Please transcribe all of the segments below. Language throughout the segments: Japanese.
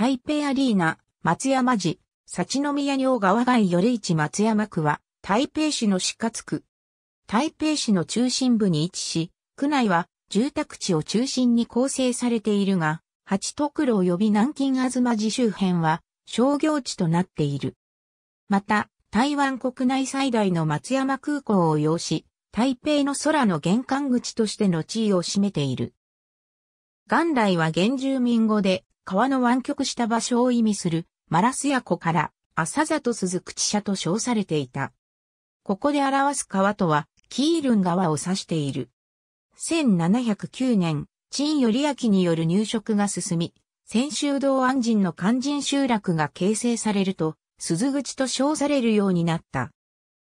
台北アリーナ、松山寺、幸宮両川外より市松山区は、台北市の市活区。台北市の中心部に位置し、区内は住宅地を中心に構成されているが、八徳路及び南京ま寺周辺は商業地となっている。また、台湾国内最大の松山空港を要し、台北の空の玄関口としての地位を占めている。元来は原住民語で、川の湾曲した場所を意味する、マラスヤ湖から、浅里鈴口社と称されていた。ここで表す川とは、キールン川を指している。1709年、陳頼明による入植が進み、泉州道安人の肝心集落が形成されると、鈴口と称されるようになった。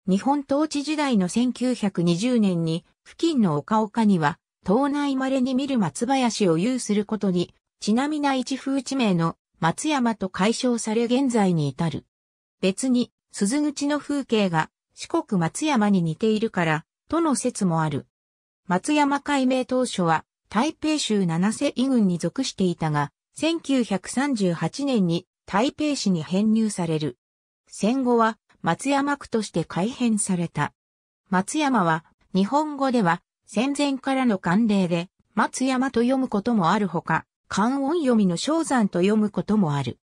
日本統治時代の1920年に、付近の丘丘には、島内稀に見る松林を有することに、ちなみな一風地名の松山と解消され現在に至る。別に、鈴口の風景が四国松山に似ているから、との説もある。松山改名当初は、台北州七世井郡に属していたが、1938年に台北市に編入される。戦後は松山区として改編された。松山は日本語では戦前からの慣例で松山と読むこともあるほか、漢音読みの昇山と読むこともある。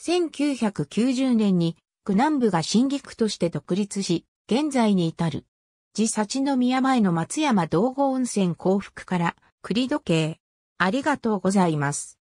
1990年に、区南部が新陸として独立し、現在に至る。自殺の宮前の松山道後温泉幸福から、栗時計。ありがとうございます。